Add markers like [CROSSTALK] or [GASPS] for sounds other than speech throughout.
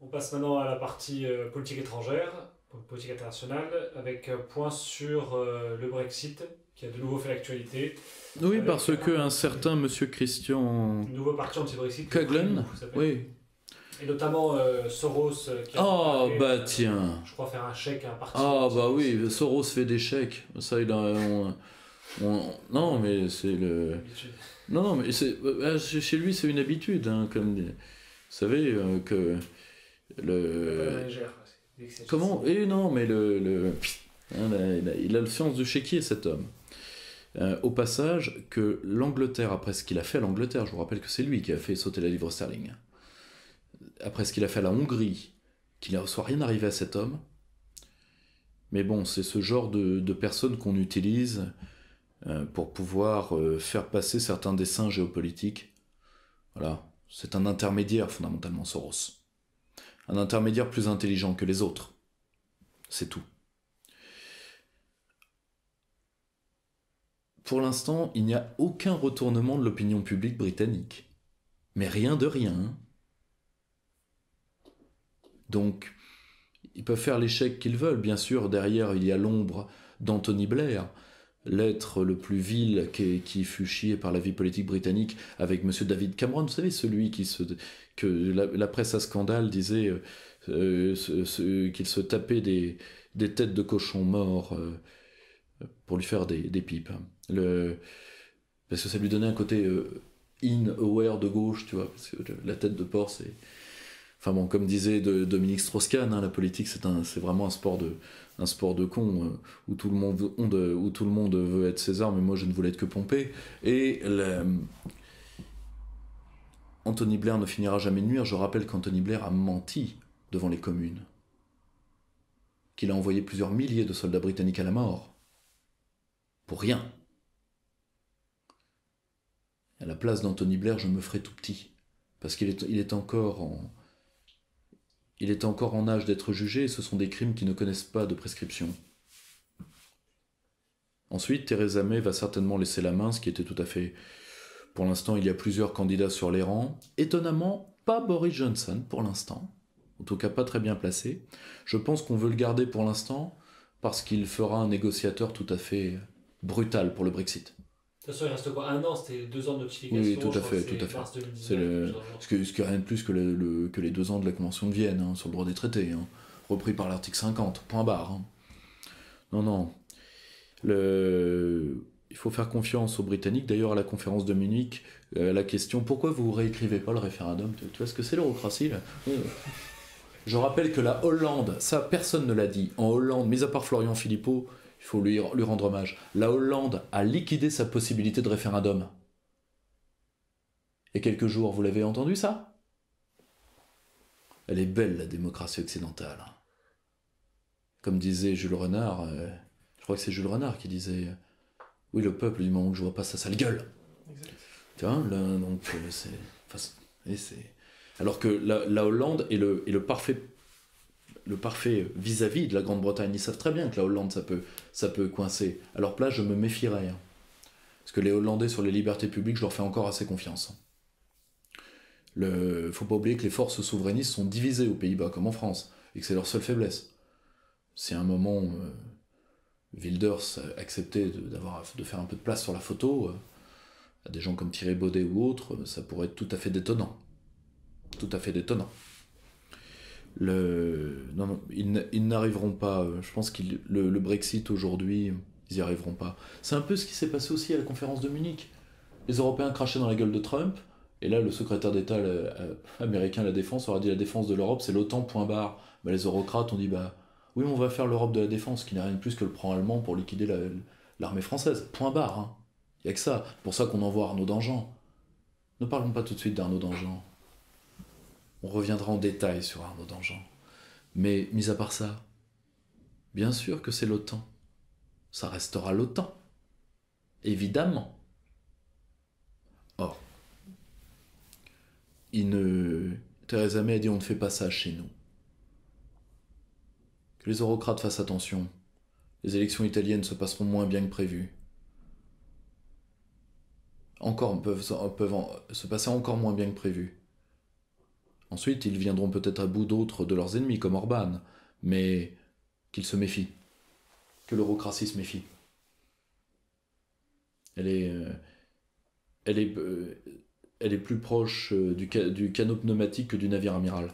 On passe maintenant à la partie euh, politique étrangère, politique internationale, avec un point sur euh, le Brexit qui a de nouveau fait l'actualité. Oui, parce que un certain monsieur Christian. Nouveau parti anti-Brexit. oui. Et notamment euh, Soros qui a oh, bah tiens. Je crois faire un chèque à un parti. Ah bah oui, Soros fait des chèques. Ça, il a. non, mais c'est le. Non, non, mais euh, euh, chez lui, c'est une habitude. Hein, comme, vous savez euh, que le. Comment Eh non, mais le, hein, il, a, le science de chéquier, cet homme. au passage, que l'Angleterre, après ce qu'il a fait à l'Angleterre, je vous rappelle que c'est lui qui a fait sauter la livre sterling, après ce qu'il a fait à la Hongrie, qu'il ne soit rien arrivé à cet homme. Mais bon, c'est ce genre de, de personnes qu'on utilise euh, pour pouvoir euh, faire passer certains dessins géopolitiques. Voilà, c'est un intermédiaire fondamentalement Soros. Un intermédiaire plus intelligent que les autres. C'est tout. Pour l'instant, il n'y a aucun retournement de l'opinion publique britannique. Mais rien de rien. Hein. Donc, ils peuvent faire l'échec qu'ils veulent. Bien sûr, derrière, il y a l'ombre d'Anthony Blair l'être le plus vil qui, fut chié par la vie politique britannique avec Monsieur David Cameron, vous savez, celui qui se, que la, presse à scandale disait euh, euh, qu'il se tapait des, des, têtes de cochon morts euh, pour lui faire des, pipes. Le, parce que ça lui donnait un côté in-aware de gauche, tu vois, parce que la tête de porc, c'est Enfin bon, comme disait Dominique Strauss-Kahn, hein, la politique c'est vraiment un sport de, un sport de con euh, où, tout le monde, où tout le monde veut être César, mais moi je ne voulais être que Pompée. Et Anthony Blair ne finira jamais de nuire. Je rappelle qu'Anthony Blair a menti devant les communes, qu'il a envoyé plusieurs milliers de soldats britanniques à la mort. Pour rien. À la place d'Anthony Blair, je me ferai tout petit, parce qu'il est, il est encore en il est encore en âge d'être jugé et ce sont des crimes qui ne connaissent pas de prescription. Ensuite, Theresa May va certainement laisser la main, ce qui était tout à fait. Pour l'instant, il y a plusieurs candidats sur les rangs. Étonnamment, pas Boris Johnson pour l'instant. En tout cas, pas très bien placé. Je pense qu'on veut le garder pour l'instant parce qu'il fera un négociateur tout à fait brutal pour le Brexit. De toute façon, il reste quoi Un an, c'était deux ans de notification. Oui, tout à fait, tout à fait. C'est le... ce qui ce rien de plus que, le, que, les deux ans de la Convention de Vienne hein, sur le droit des traités, hein, repris par l'article 50, point barre. Hein. Non, non. Le... Il faut faire confiance aux Britanniques. D'ailleurs, à la conférence de Munich, euh, la question pourquoi vous réécrivez pas le référendum tu, vois ce que c'est l'eurocratie euh. Je rappelle que la Hollande, ça personne ne l'a dit. En Hollande, mis à part Florian Philippot, il faut lui, rendre hommage. La Hollande a liquidé sa possibilité de référendum. Et quelques jours, vous l'avez entendu ça Elle est belle, la démocratie occidentale. Comme disait Jules Renard, euh, je crois que c'est Jules Renard qui disait euh, Oui, le peuple, il manque, je vois pas sa sale gueule. là, donc, euh, c'est. Alors que la, Hollande est le, est le, parfait le parfait vis-à-vis de la Grande-Bretagne. Ils savent très bien que la Hollande, ça peut, ça peut coincer. Alors leur place, je me méfierais. Hein. Parce que les Hollandais, sur les libertés publiques, je leur fais encore assez confiance. ne hein. Faut pas oublier que les forces souverainistes sont divisées aux Pays-Bas, comme en France, et que c'est leur seule faiblesse. à un moment... Euh, Wilders acceptait de, faire un peu de place sur la photo, euh, à des gens comme Thierry Baudet ou autres, ça pourrait être tout à fait détonnant. Tout à fait détonnant. Non, non, ils n'arriveront pas. Euh, je pense que le, Brexit aujourd'hui, ils n'y arriveront pas. C'est un peu ce qui s'est passé aussi à la conférence de Munich. Les Européens crachaient dans la gueule de Trump, et là, le secrétaire d'État euh, américain à la défense aura dit la défense de l'Europe, c'est l'OTAN, point barre. mais bah, les eurocrates ont dit bah oui, on va faire l'Europe de la défense, qui n'a rien de plus que le plan allemand pour liquider l'armée française. Point barre. Il hein. n'y a que ça. pour ça qu'on envoie Arnaud Dangean. Ne parlons pas tout de suite d'Arnaud Dangean. On reviendra en détail sur Arnaud Dangean. Mais, mis à part ça, bien sûr que c'est l'OTAN. Ça restera l'OTAN. Évidemment. Or, il ne... Theresa a dit on ne fait pas ça chez nous. Que les eurocrates fassent attention. Les élections italiennes se passeront moins bien que prévu. Encore peuvent, peuvent se passer encore moins bien que prévu. Ensuite, ils viendront peut-être à bout d'autres de leurs ennemis, comme Orban, mais qu'ils se méfient. Que l'eurocratie se méfie. Elle est. Euh, euh, plus proche euh, du, canot pneumatique que du navire amiral.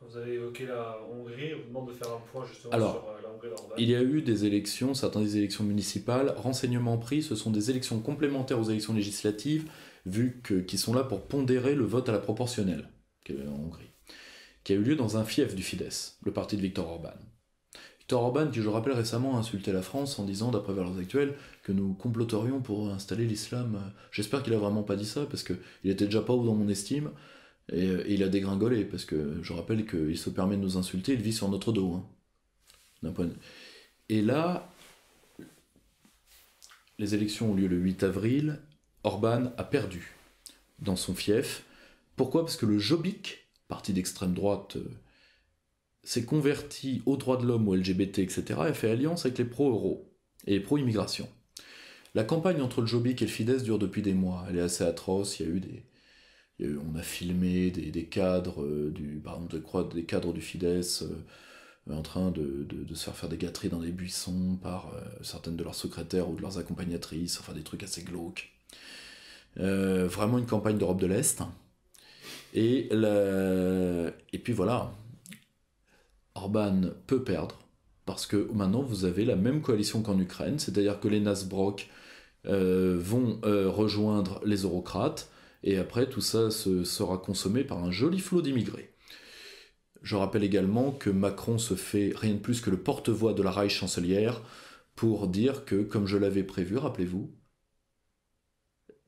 Vous avez évoqué la Hongrie, on vous demande de faire un point justement sur la Hongrie Il y a eu des élections, certaines des élections municipales, renseignements pris, ce sont des élections complémentaires aux élections législatives vu qu'ils sont là pour pondérer le vote à la proportionnelle en Hongrie, qui a eu lieu dans un fief du Fidesz, le parti de Viktor Orban. Victor Orban, qui je rappelle récemment a insulté la France en disant, d'après Valeurs Actuelles, que nous comploterions pour installer l'islam. J'espère qu'il a vraiment pas dit ça, parce qu'il était déjà pas haut dans mon estime, et, il a dégringolé, parce que je rappelle qu'il se permet de nous insulter, il vit sur notre dos. Hein, et là, les élections ont lieu le 8 avril, Orban a perdu dans son fief. Pourquoi Parce que le Jobbik, parti d'extrême droite, euh, s'est converti aux droits de l'homme, aux LGBT, etc., et fait alliance avec les pro euros et les pro-immigration. La campagne entre le Jobbik et le Fidesz dure depuis des mois. Elle est assez atroce. Il y a eu des, on a filmé des, cadres euh, du, des cadres du Fidesz euh, en train de, de, se faire faire des gâteries dans des buissons par certaines de leurs secrétaires ou de leurs accompagnatrices. Enfin, des trucs assez glauques. Euh, vraiment une campagne d'Europe de l'Est. Et, et puis voilà, Orban peut perdre, parce que maintenant vous avez la même coalition qu'en Ukraine, c'est-à-dire que les Nasbrock euh, vont euh, rejoindre les eurocrates, et après tout ça sera consommé par un joli flot d'immigrés. Je rappelle également que Macron se fait rien de plus que le porte-voix de la Reich chancelière pour dire que, comme je l'avais prévu, rappelez-vous,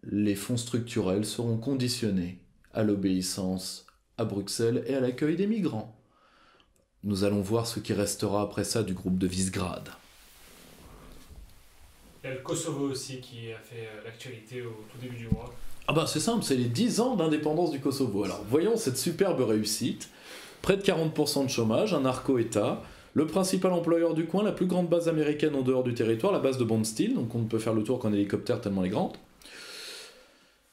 les fonds structurels seront conditionnés à l'obéissance à Bruxelles et à l'accueil des migrants. Nous allons voir ce qui restera après ça du groupe de Visegrad. Il y a le Kosovo aussi qui a fait euh, l'actualité au tout début du mois. Ah bah c'est simple, c'est les 10 ans d'indépendance du Kosovo. Alors voyons cette superbe réussite. Près de 40% de chômage, un narco-État, le principal employeur du coin, la plus grande base américaine en dehors du territoire, la base de Bondsteel, donc on ne peut faire le tour qu'en hélicoptère tellement elle est grande.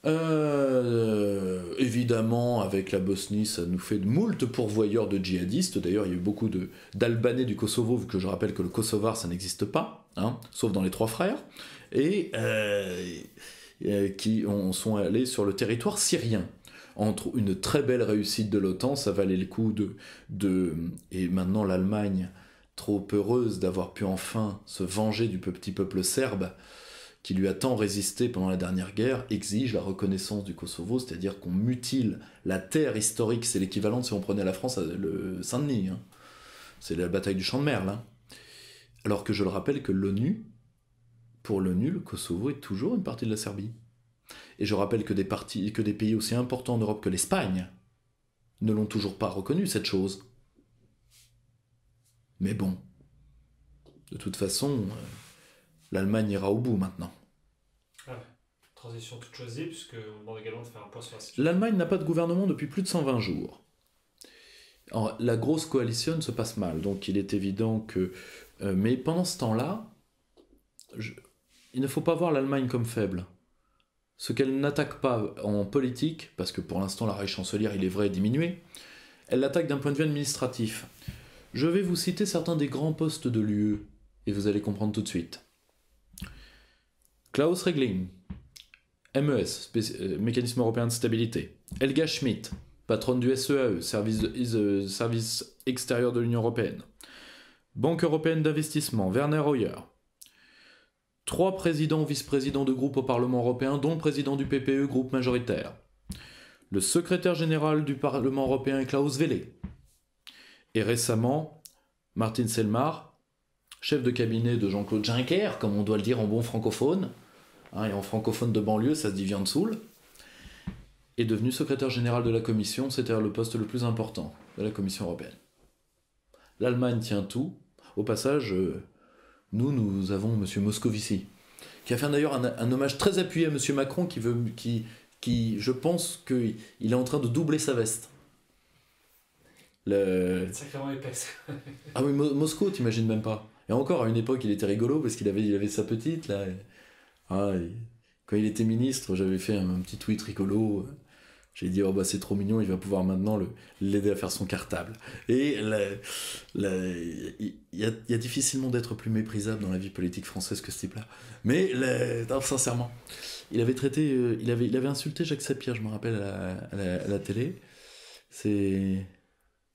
Euh, évidemment, avec la Bosnie, ça nous fait de moult pourvoyeurs de djihadistes. D'ailleurs, il y a eu beaucoup d'Albanais du Kosovo, que je rappelle que le Kosovar, ça n'existe pas, hein, sauf dans les Trois Frères, et euh, euh, qui ont, sont allés sur le territoire syrien. Entre une très belle réussite de l'OTAN, ça valait le coup de et maintenant, l'Allemagne, trop heureuse d'avoir pu enfin se venger du petit peuple serbe, qui lui a tant résisté pendant la dernière guerre, exige la reconnaissance du Kosovo, c'est-à-dire qu'on mutile la terre historique, c'est l'équivalent de si on prenait la France, le Saint-Denis. Hein. C'est la bataille du Champ de Mer, là. Hein. Alors que je le rappelle que l'ONU, pour l'ONU, le Kosovo est toujours une partie de la Serbie. Et je rappelle que des, parties, que des pays aussi importants en Europe que l'Espagne ne l'ont toujours pas reconnu, cette chose. Mais bon, de toute façon, euh, l'Allemagne ira au bout maintenant transition toute choisie, puisqu'on demande également de faire un point sur la situation. L'Allemagne n'a pas de gouvernement depuis plus de 120 jours. la grosse coalition se passe mal, donc il est évident que. Euh, mais pendant ce temps-là, il ne faut pas voir l'Allemagne comme faible. Ce qu'elle n'attaque pas en politique, parce que pour l'instant la reine chancelière, il est vrai, est diminuée, elle l'attaque d'un point de vue administratif. Je vais vous citer certains des grands postes de l'UE, et vous allez comprendre tout de suite. Klaus Regling, MES, euh, Mécanisme européen de stabilité. Helga Schmidt, patronne du e e, SEAE, euh, Service, extérieur de l'Union européenne. Banque européenne d'investissement, Werner Hoyer. Trois présidents ou vice-présidents de groupe au Parlement européen, dont président du PPE, groupe majoritaire. Le secrétaire général du Parlement européen, Klaus Welle. Et récemment, Martin Selmar, chef de cabinet de Jean-Claude Juncker, comme on doit le dire en bon francophone, Hein, et en francophone de banlieue, ça se dit Vianzoul, est devenu secrétaire général de la Commission, c'est-à-dire le poste le plus important de la Commission européenne. L'Allemagne tient tout. Au passage, euh, nous, nous avons M. Moscovici, qui a fait d'ailleurs un, hommage très appuyé à M. Macron, qui, veut, qui, qui je pense est en train de doubler sa veste. Le... Sacrément épaisse. ah oui, Moscou, t'imagines même pas. Et encore, à une époque, il était rigolo parce qu'il avait, il avait sa petite, là. Ah, quand il était ministre, j'avais fait un, petit tweet rigolo. J'ai dit, oh bah c'est trop mignon, il va pouvoir maintenant l'aider à faire son cartable. Et il y, a difficilement d'être plus méprisable dans la vie politique française que ce type-là. Mais sincèrement, il avait traité, euh, il, avait, il avait insulté Jacques Sapir, je me rappelle, à la, télé. C'est.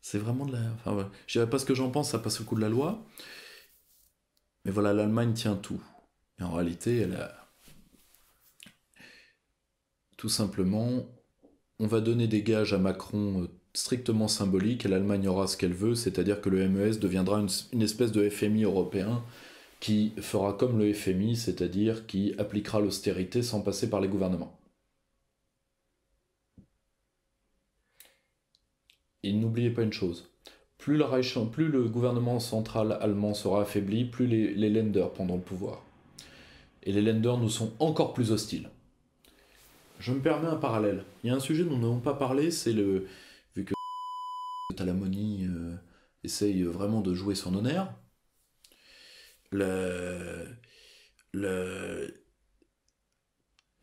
C'est vraiment de la. Enfin, Je dirais pas ce que j'en pense, ça passe au coup de la loi. Mais voilà, l'Allemagne tient tout. Et en réalité, elle a tout simplement, on va donner des gages à Macron euh, strictement symboliques, et l'Allemagne aura ce qu'elle veut, c'est-à-dire que le MES deviendra une, espèce de FMI européen qui fera comme le FMI, c'est-à-dire qui appliquera l'austérité sans passer par les gouvernements. Et n'oubliez pas une chose, plus le, gouvernement central allemand sera affaibli, plus les, lenders prendront le pouvoir. Et les lenders nous sont encore plus hostiles je me permets un parallèle. Il y a un sujet dont nous n'avons pas parlé, c'est le. Vu que Talamoni euh, essaye vraiment de jouer son honneur, le, le,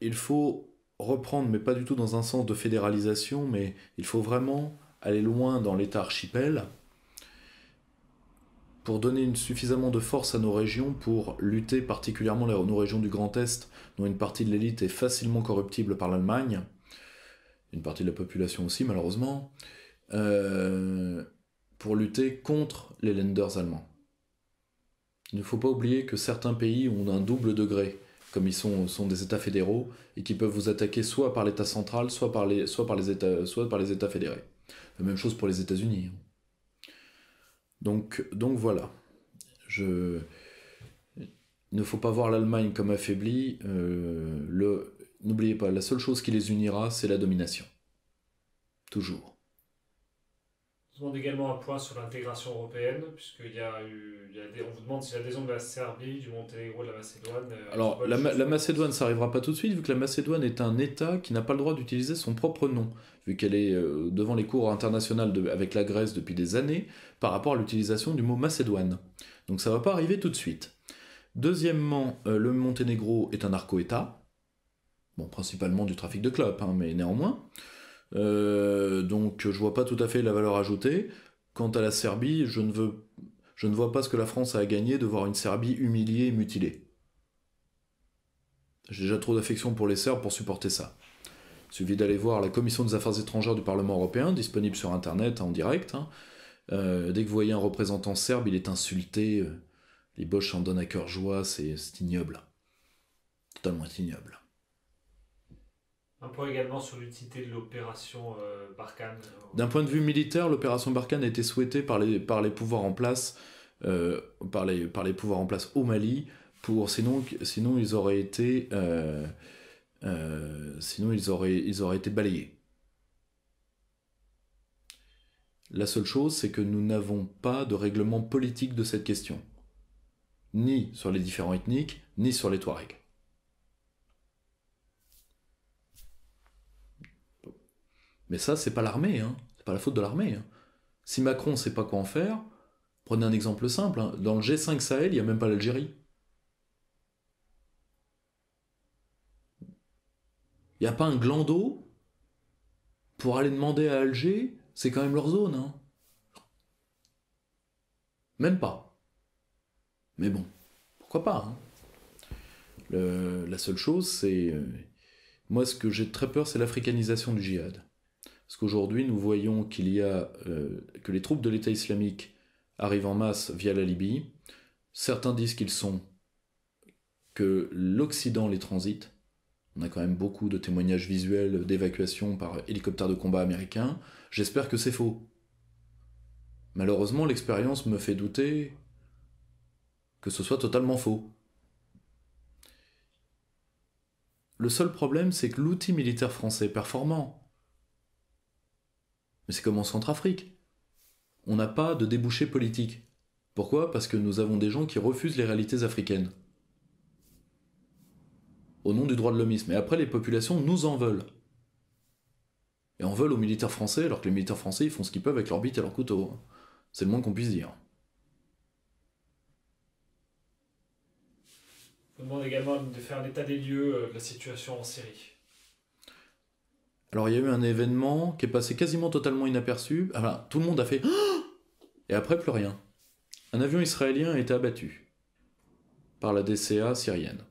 il faut reprendre, mais pas du tout dans un sens de fédéralisation, mais il faut vraiment aller loin dans l'état archipel pour donner suffisamment de force à nos régions pour lutter particulièrement nos régions du Grand Est, dont une partie de l'élite est facilement corruptible par l'Allemagne, une partie de la population aussi malheureusement, euh, pour lutter contre les lenders allemands. Il ne faut pas oublier que certains pays ont un double degré, comme ils sont, sont des États fédéraux, et qui peuvent vous attaquer soit par l'État central, soit par les, soit par les, États, soit par les États fédérés. La même chose pour les États-Unis. Hein. Donc, voilà. Je... ne faut pas voir l'Allemagne comme affaiblie. Euh, le... N'oubliez pas, la seule chose qui les unira, c'est la domination. Toujours vous demande également un point sur l'intégration européenne, puisqu'il vous demande si l'adhésion de la Serbie, du Monténégro, de la Macédoine. Euh, Alors, la, Macédoine, ça n'arrivera pas tout de suite, vu que la Macédoine est un État qui n'a pas le droit d'utiliser son propre nom, vu qu'elle est euh, devant les cours internationales avec la Grèce depuis des années, par rapport à l'utilisation du mot Macédoine. Donc ça ne va pas arriver tout de suite. Deuxièmement, euh, le Monténégro est un narco-État, bon, principalement du trafic de clopes, hein, mais néanmoins. Euh, donc je vois pas tout à fait la valeur ajoutée. Quant à la Serbie, je ne, veux, je ne vois pas ce que la France a à gagner de voir une Serbie humiliée et mutilée. J'ai déjà trop d'affection pour les Serbes pour supporter ça. Il suffit d'aller voir la commission des affaires étrangères du Parlement européen, disponible sur Internet en direct. Hein. Euh, dès que vous voyez un représentant serbe, il est insulté. Euh, les Boches en donnent à cœur joie, c'est ignoble. Totalement ignoble. Un point également sur l'utilité de l'opération euh, Barkhane. Euh, D'un point de vue militaire, l'opération Barkhane a été souhaitée par les, par les pouvoirs en place, euh, par, par les pouvoirs en place au Mali, pour sinon, sinon ils auraient été, sinon ils auraient, ils auraient été balayés. La seule chose, c'est que nous n'avons pas de règlement politique de cette question, ni sur les différents ethniques, ni sur les Touaregs. Mais ça, c'est pas l'armée, hein. c'est pas la faute de l'armée. Hein. Si Macron sait pas quoi en faire, prenez un exemple simple. Hein. Dans le G5 Sahel, il n'y a même pas l'Algérie. Il n'y a pas un glandeau pour aller demander à Alger, c'est quand même leur zone. Hein. Même pas. Mais bon, pourquoi pas La seule chose, c'est. Euh, moi, ce que j'ai très peur, c'est l'africanisation du djihad. Parce qu'aujourd'hui, nous voyons qu'il y a euh, que les troupes de l'État islamique arrivent en masse via la Libye. Certains disent qu'ils sont que l'Occident les transite. On a quand même beaucoup de témoignages visuels d'évacuation par hélicoptère de combat américain. J'espère que c'est faux. Malheureusement, l'expérience me fait douter que ce soit totalement faux. Le seul problème, c'est que l'outil militaire français performant, mais c'est comme en Centrafrique. On n'a pas de débouché politique. Pourquoi Parce que nous avons des gens qui refusent les réalités africaines. Au nom du droit de l'homisme. Et après, les populations nous en veulent. Et en veulent aux militaires français, alors que les militaires français, font ce qu'ils peuvent avec leur bite et leur couteau. C'est le moins qu'on puisse dire. On demande également de faire l'état des lieux euh, de la situation en Syrie. Alors il y a eu un événement qui est passé quasiment totalement inaperçu. Alors tout le monde a fait [GASPS] et après plus rien. Un avion israélien a été abattu par la DCA syrienne.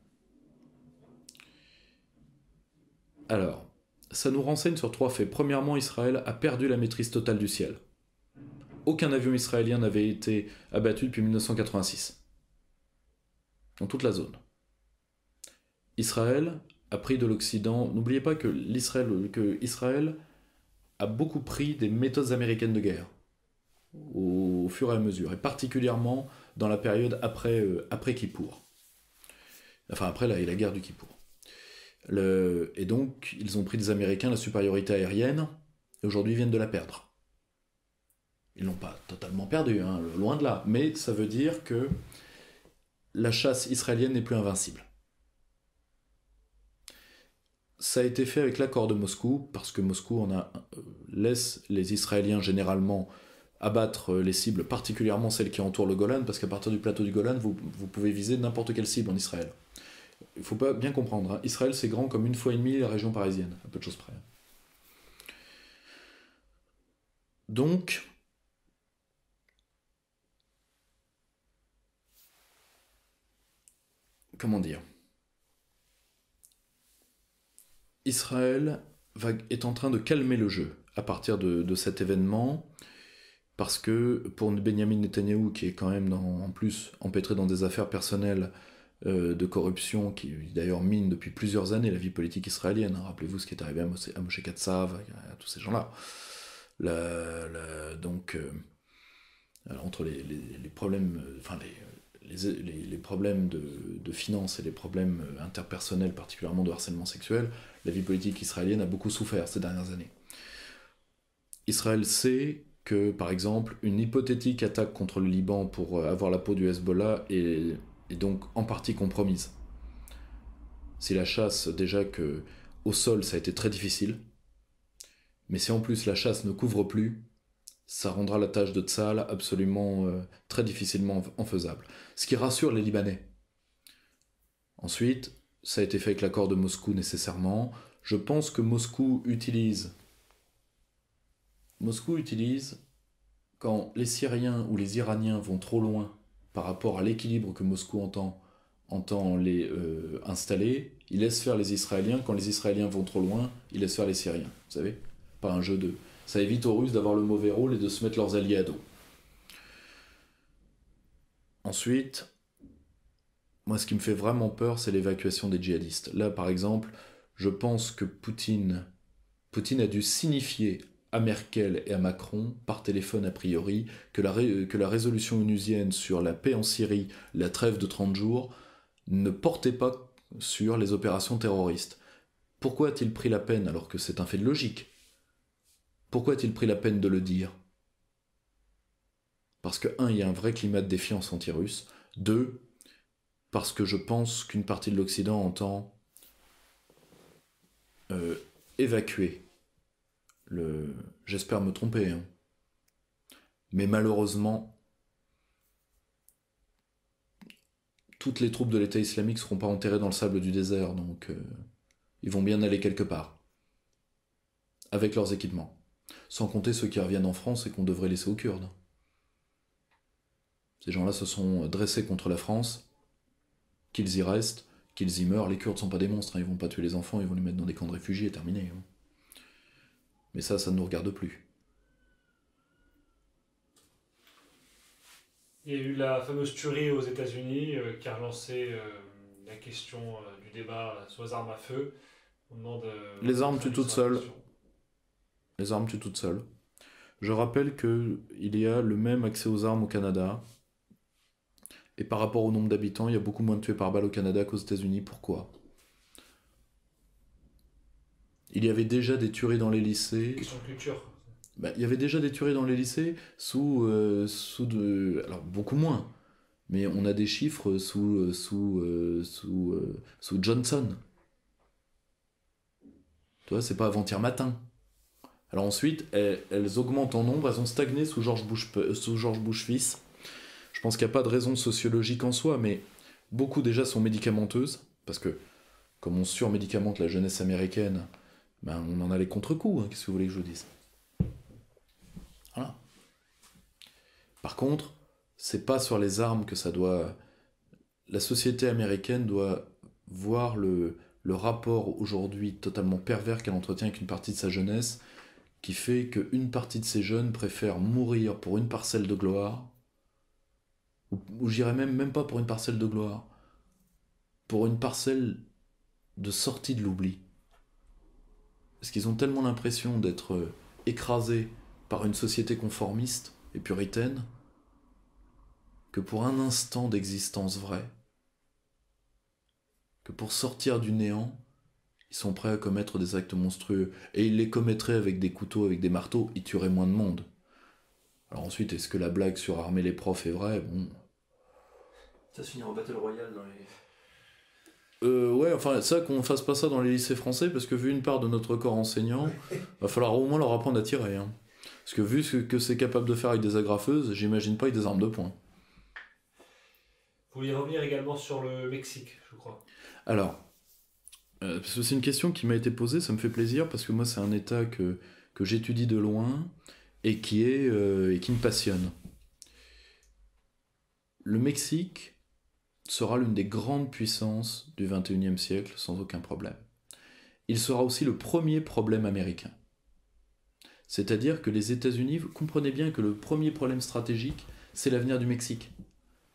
Alors, ça nous renseigne sur trois faits. Premièrement, Israël a perdu la maîtrise totale du ciel. Aucun avion israélien n'avait été abattu depuis 1986. Dans toute la zone. Israël a pris de l'Occident. N'oubliez pas que Israël a beaucoup pris des méthodes américaines de guerre au, fur et à mesure, et particulièrement dans la période après, euh, après Kippour. Enfin, après la, la guerre du Kippour. et donc, ils ont pris des Américains la supériorité aérienne, et aujourd'hui ils viennent de la perdre. Ils l'ont pas totalement perdue, hein, loin de là. Mais ça veut dire que la chasse israélienne n'est plus invincible ça a été fait avec l'accord de Moscou, parce que Moscou a, euh, laisse les Israéliens généralement abattre euh, les cibles, particulièrement celles qui entourent le Golan, parce qu'à partir du plateau du Golan, vous, pouvez viser n'importe quelle cible en Israël. Il faut pas bien comprendre, hein. Israël c'est grand comme une fois et demie la région parisienne, à peu de choses près. Donc, comment dire Israël est en train de calmer le jeu à partir de, cet événement, parce que pour Benjamin Netanyahu, qui est quand même en plus empêtré dans des affaires personnelles euh, de corruption, qui d'ailleurs mine depuis plusieurs années la vie politique israélienne, hein, rappelez-vous ce qui est arrivé à Moshe, à Katsav, à, tous ces gens-là. donc, euh, entre les, problèmes, euh, enfin les, problèmes de, de finances et les problèmes interpersonnels, particulièrement de harcèlement sexuel, la vie politique israélienne a beaucoup souffert ces dernières années. Israël sait que, par exemple, une hypothétique attaque contre le Liban pour euh, avoir la peau du Hezbollah est, donc en partie compromise. Si la chasse déjà que au sol ça a été très difficile, mais si en plus la chasse ne couvre plus, ça rendra la tâche de Tsal absolument euh, très difficilement en faisable. Ce qui rassure les Libanais. Ensuite, ça a été fait avec l'accord de Moscou nécessairement. Je pense que Moscou utilise. Moscou utilise quand les Syriens ou les Iraniens vont trop loin par rapport à l'équilibre que Moscou entend, entend les euh, installer, il laisse faire les Israéliens. Quand les Israéliens vont trop loin, il laisse faire les Syriens. Vous savez Pas un jeu de. Ça évite aux Russes d'avoir le mauvais rôle et de se mettre leurs alliés à dos. Ensuite, moi, ce qui me fait vraiment peur, c'est l'évacuation des djihadistes. Là, par exemple, je pense que Poutine, Poutine a dû signifier à Merkel et à Macron, par téléphone a priori, que la, que la résolution onusienne sur la paix en Syrie, la trêve de 30 jours, ne portait pas sur les opérations terroristes. Pourquoi a-t-il pris la peine, alors que c'est un fait de logique Pourquoi a-t-il pris la peine de le dire Parce que, un, il y a un vrai climat de défiance anti-russe. Deux, parce que je pense qu'une partie de l'Occident entend euh, évacuer le... J'espère me tromper, hein. mais malheureusement, toutes les troupes de l'État islamique ne seront pas enterrées dans le sable du désert, donc euh, ils vont bien aller quelque part, avec leurs équipements. Sans compter ceux qui reviennent en France et qu'on devrait laisser aux Kurdes. Ces gens-là se sont dressés contre la France qu'ils y restent, qu'ils y meurent. Les Kurdes sont pas des monstres, hein. ils vont pas tuer les enfants, ils vont les mettre dans des camps de réfugiés, terminé. Hein. Mais ça, ça ne nous regarde plus. Il y a eu la fameuse tuerie aux États-Unis euh, qui a relancé euh, la question euh, du débat sur les armes à feu. les armes tuent toutes seules. Les armes tuent toutes seules. Je rappelle qu'il il y a le même accès aux armes au Canada, et par rapport au nombre d'habitants, il y a beaucoup moins de tués par balle au Canada qu'aux États-Unis. Pourquoi Il y avait déjà des tueries dans les lycées. Question culture. Bah, il y avait déjà des tueries dans les lycées sous, euh, sous de. Alors, beaucoup moins. Mais on a des chiffres sous, euh, sous, euh, sous, sous Johnson. Tu vois, c'est pas avant-hier matin. Alors ensuite, eh, elles, augmentent en nombre, elles ont stagné sous George Bush, sous George Bush fils. Je pense qu'il n'y a pas de raison sociologique en soi, mais beaucoup déjà sont médicamenteuses, parce que comme on surmédicamente la jeunesse américaine, ben on en a les contre-coups, hein. qu'est-ce que vous voulez que je vous dise Voilà. Par contre, c'est pas sur les armes que ça doit. La société américaine doit voir le, rapport aujourd'hui totalement pervers qu'elle entretient avec une partie de sa jeunesse, qui fait qu'une partie de ces jeunes préfèrent mourir pour une parcelle de gloire ou, j'irais même, même pas pour une parcelle de gloire, pour une parcelle de sortie de l'oubli. Parce qu'ils ont tellement l'impression d'être euh, écrasés par une société conformiste et puritaine que pour un instant d'existence vraie, que pour sortir du néant, ils sont prêts à commettre des actes monstrueux. Et ils les commettraient avec des couteaux, avec des marteaux, ils tueraient moins de monde. Alors ensuite, est-ce que la blague sur armer les profs est vraie Bon. Ça se finit en Battle Royale dans les. Euh, ouais, enfin, ça, qu'on fasse pas ça dans les lycées français, parce que vu une part de notre corps enseignant, [LAUGHS] va falloir au moins leur apprendre à tirer. Hein. Parce que vu ce que c'est capable de faire avec des agrafeuses, j'imagine pas avec des armes de poing. Vous voulez revenir également sur le Mexique, je crois. Alors, euh, c'est une question qui m'a été posée, ça me fait plaisir, parce que moi, c'est un état que, que j'étudie de loin et qui, est, euh, et qui me passionne. Le Mexique sera l'une des grandes puissances du XXIe siècle sans aucun problème. Il sera aussi le premier problème américain. C'est-à-dire que les États-Unis, vous comprenez bien que le premier problème stratégique, c'est l'avenir du Mexique.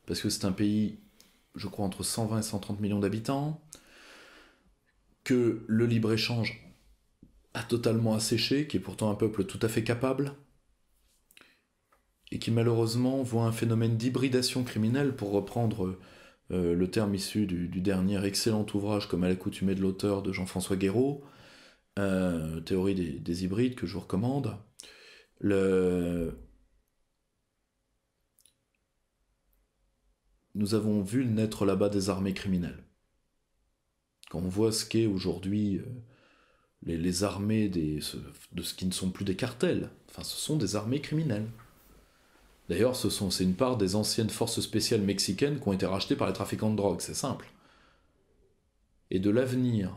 Parce que c'est un pays, je crois, entre 120 et 130 millions d'habitants, que le libre-échange a totalement asséché, qui est pourtant un peuple tout à fait capable, et qui malheureusement voit un phénomène d'hybridation criminelle, pour reprendre euh, le terme issu du, dernier excellent ouvrage comme à l'accoutumée de l'auteur de Jean-François Guéraud, euh, Théorie des, hybrides que je vous recommande. Nous avons vu naître là-bas des armées criminelles. Quand on voit ce qu'est aujourd'hui euh, les, armées de ce qui ne sont plus des cartels, enfin ce sont des armées criminelles. D'ailleurs, ce sont, c'est une part des anciennes forces spéciales mexicaines qui ont été rachetées par les trafiquants de drogue, c'est simple. Et de l'avenir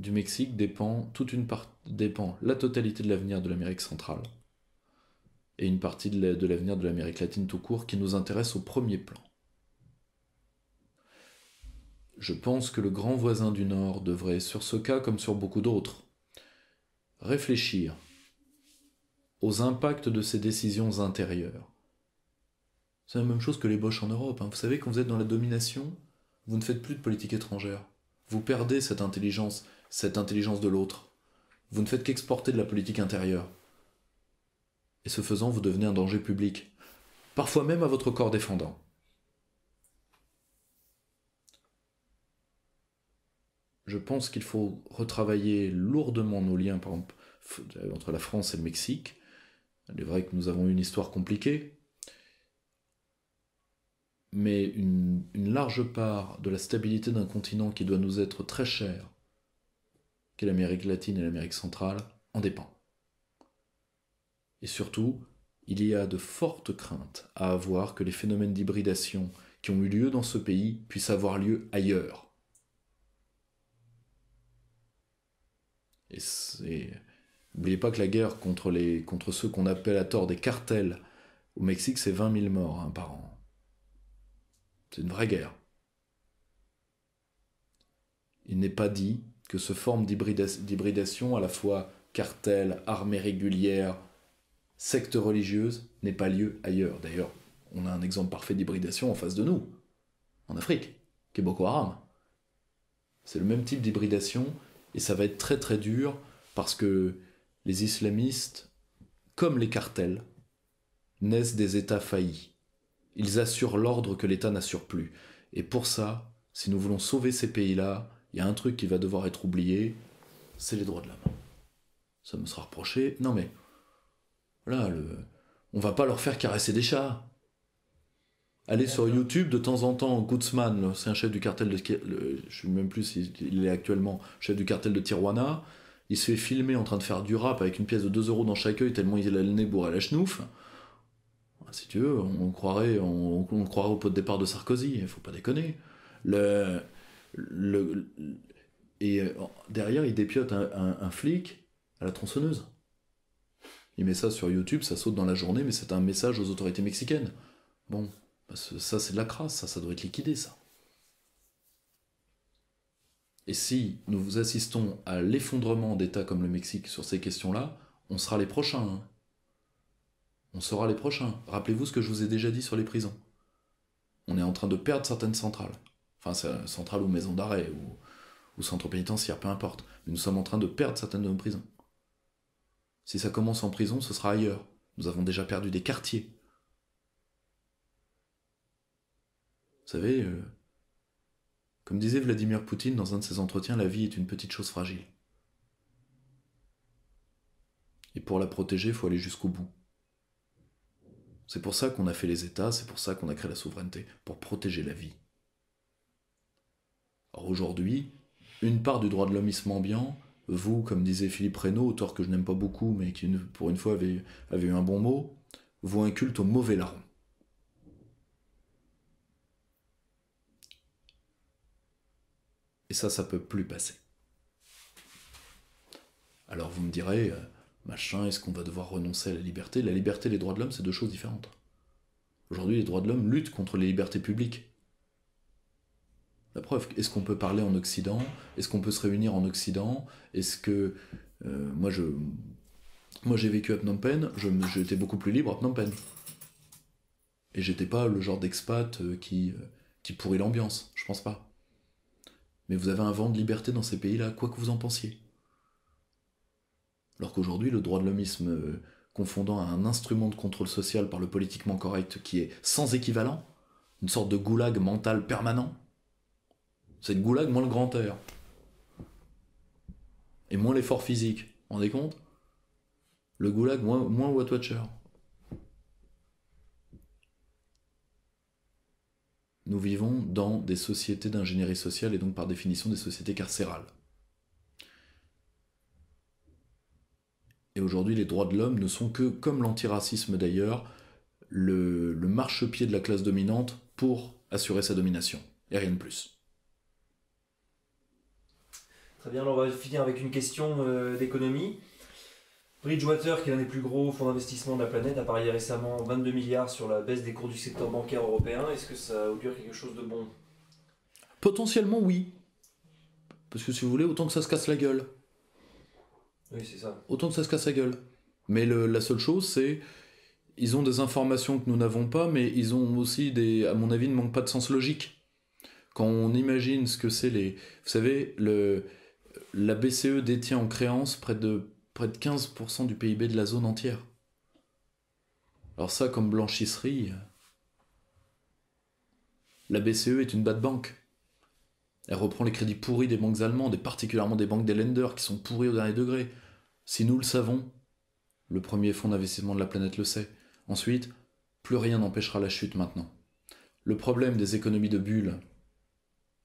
du Mexique dépend toute une dépend la totalité de l'avenir de l'Amérique centrale et une partie de l'avenir de l'Amérique latine tout court qui nous intéresse au premier plan. Je pense que le grand voisin du Nord devrait, sur ce cas comme sur beaucoup d'autres, réfléchir aux impacts de ses décisions intérieures c'est la même chose que les Boches en Europe. Hein. Vous savez, quand vous êtes dans la domination, vous ne faites plus de politique étrangère. Vous perdez cette intelligence, cette intelligence de l'autre. Vous ne faites qu'exporter de la politique intérieure. Et ce faisant, vous devenez un danger public, parfois même à votre corps défendant. je pense qu'il faut retravailler lourdement nos liens, entre la France et le Mexique. Il est vrai que nous avons une histoire compliquée, mais une, large part de la stabilité d'un continent qui doit nous être très cher, qu'est l'Amérique latine et l'Amérique centrale, en dépend. Et surtout, il y a de fortes craintes à avoir que les phénomènes d'hybridation qui ont eu lieu dans ce pays puissent avoir lieu ailleurs. Et N'oubliez pas que la guerre contre, ceux qu'on appelle à tort des cartels au Mexique, c'est 20 000 morts un hein, par an. C'est une vraie guerre. Il n'est pas dit que ce forme d'hybridation à la fois cartel, armée régulière, secte religieuse n'ait pas lieu ailleurs. D'ailleurs, on a un exemple parfait d'hybridation en face de nous, en Afrique, qui est Boko Haram. C'est le même type d'hybridation et ça va être très très dur parce que les islamistes, comme les cartels, naissent des États faillis. Ils assurent l'ordre que l'État n'assure plus. Et pour ça, si nous voulons sauver ces pays-là, il y a un truc qui va devoir être oublié, c'est les droits de l'homme. Ça me sera reproché. Non mais, là, le... on va pas leur faire caresser des chats. Allez sur YouTube, de temps en temps, Goodsman, c'est un chef du cartel de... Le... Je sais même plus s'il est actuellement chef du cartel de Tijuana. Il se fait filmer en train de faire du rap avec une pièce de 2 euros dans chaque œil tellement il a le nez bourré à la chenouf si tu veux, on croirait, on, au pot de départ de Sarkozy, il faut pas déconner. et euh, derrière, il dépiote un, flic à la tronçonneuse. Il met ça sur YouTube, ça saute dans la journée, mais c'est un message aux autorités mexicaines. Bon, ça c'est de la crasse, ça, ça doit être liquidé, ça. Et si nous assistons à l'effondrement d'États comme le Mexique sur ces questions-là, on sera les prochains. Hein. On sera les prochains. Rappelez-vous ce que je vous ai déjà dit sur les prisons. On est en train de perdre certaines centrales. Enfin, centrales ou maisons d'arrêt, ou, centre centres pénitentiaires, peu importe. Mais nous sommes en train de perdre certaines de nos prisons. Si ça commence en prison, ce sera ailleurs. Nous avons déjà perdu des quartiers. Vous savez, euh, comme disait Vladimir Poutine dans un de ses entretiens, la vie est une petite chose fragile. Et pour la protéger, il faut aller jusqu'au bout. C'est pour ça qu'on a fait les États, c'est pour ça qu'on a créé la souveraineté, pour protéger la vie. Alors aujourd'hui, une part du droit de l'homme bien, vous, comme disait Philippe Reynaud, auteur que je n'aime pas beaucoup, mais qui pour une fois avait, eu un bon mot, vous inculte au mauvais larron. Et ça, ça peut plus passer. Alors vous me direz, euh, machin, est-ce qu'on va devoir renoncer à la liberté La liberté et les droits de l'homme, c'est deux choses différentes. Aujourd'hui, les droits de l'homme luttent contre les libertés publiques. La preuve, est-ce qu'on peut parler en Occident Est-ce qu'on peut se réunir en Occident Est-ce que. Euh, moi, je. Moi, j'ai vécu à Phnom Penh, j'étais beaucoup plus libre à Phnom Penh. Et j'étais pas le genre d'expat euh, qui, euh, qui pourrit l'ambiance, je pense pas. Mais vous avez un vent de liberté dans ces pays-là, quoi que vous en pensiez. Alors qu'aujourd'hui, le droit de l'homisme, euh, confondant à un instrument de contrôle social par le politiquement correct qui est sans équivalent, une sorte de goulag mental permanent, c'est le goulag moins le grand air. Et moins l'effort physique. Vous vous rendez compte Le goulag moins, moins Watcher. Nous vivons dans des sociétés d'ingénierie sociale et donc par définition des sociétés carcérales. Et aujourd'hui, les droits de l'homme ne sont que, comme l'antiracisme d'ailleurs, le, marchepied de la classe dominante pour assurer sa domination, et rien de plus. Très bien, alors on va finir avec une question euh, d'économie. Bridgewater, qui est l'un des plus gros fonds d'investissement de la planète, a parié récemment 22 milliards sur la baisse des cours du secteur bancaire européen. Est-ce que ça augure quelque chose de bon Potentiellement oui. Parce que si vous voulez, autant que ça se casse la gueule. Oui, c'est ça. Autant que ça se casse la gueule. Mais la seule chose, c'est. Ils ont des informations que nous n'avons pas, mais ils ont aussi des. À mon avis, ne manquent pas de sens logique. Quand on imagine ce que c'est les. Vous savez, le, la BCE détient en créance près de, près de 15% du PIB de la zone entière. Alors, ça, comme blanchisserie. Euh, la BCE est une bad bank. Elle reprend les crédits pourris des banques allemandes et particulièrement des banques des lenders qui sont pourris au dernier degré. Si nous le savons, le premier fonds d'investissement de la planète le sait. Ensuite, plus rien n'empêchera la chute maintenant. Le problème des économies de bulles,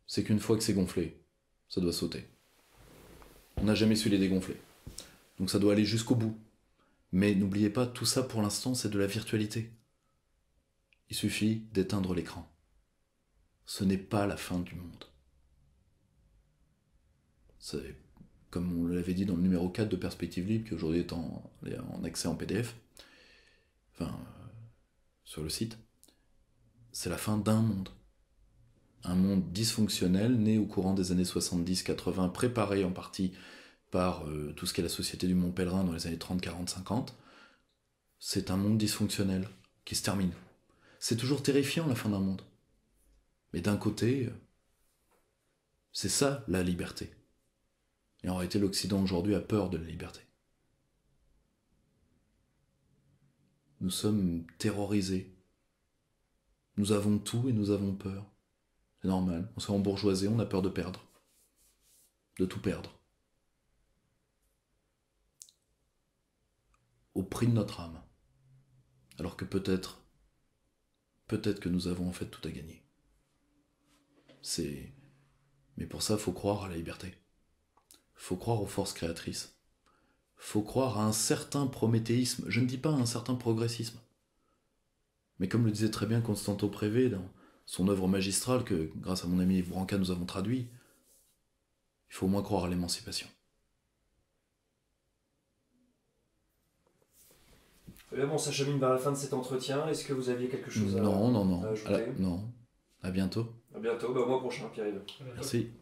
c'est qu'une fois que c'est gonflé, ça doit sauter. On n'a jamais su les dégonfler. Donc ça doit aller jusqu'au bout. Mais n'oubliez pas, tout ça pour l'instant, c'est de la virtualité. Il suffit d'éteindre l'écran. Ce n'est pas la fin du monde comme on l'avait dit dans le numéro 4 de Perspective Libre, qui aujourd'hui est en, accès en PDF, enfin, euh, sur le site, c'est la fin d'un monde. Un monde dysfonctionnel, né au courant des années 70-80, préparé en partie par euh, tout ce qu'est la société du Mont Pèlerin dans les années 30, 40, 50. C'est un monde dysfonctionnel qui se termine. C'est toujours terrifiant la fin d'un monde. Mais d'un côté, euh, c'est ça la liberté. Et en réalité, l'Occident aujourd'hui a peur de la liberté. Nous sommes terrorisés. Nous avons tout et nous avons peur. C'est normal. On s'est bourgeoisé, on a peur de perdre. De tout perdre. Au prix de notre âme. Alors que peut-être, peut-être que nous avons en fait tout à gagner. C'est. Mais pour ça, il faut croire à la liberté faut croire aux forces créatrices. Faut croire à un certain prométhéisme. Je ne dis pas à un certain progressisme. Mais comme le disait très bien Constanto Prévé dans son œuvre magistrale que, grâce à mon ami Vranca, nous avons traduit, il faut au moins croire à l'émancipation. Là, eh bon, ça chemine vers la fin de cet entretien. Est-ce que vous aviez quelque chose à Non, non, non. non. à bientôt. À bientôt, bah, au mois prochain, pierre Merci.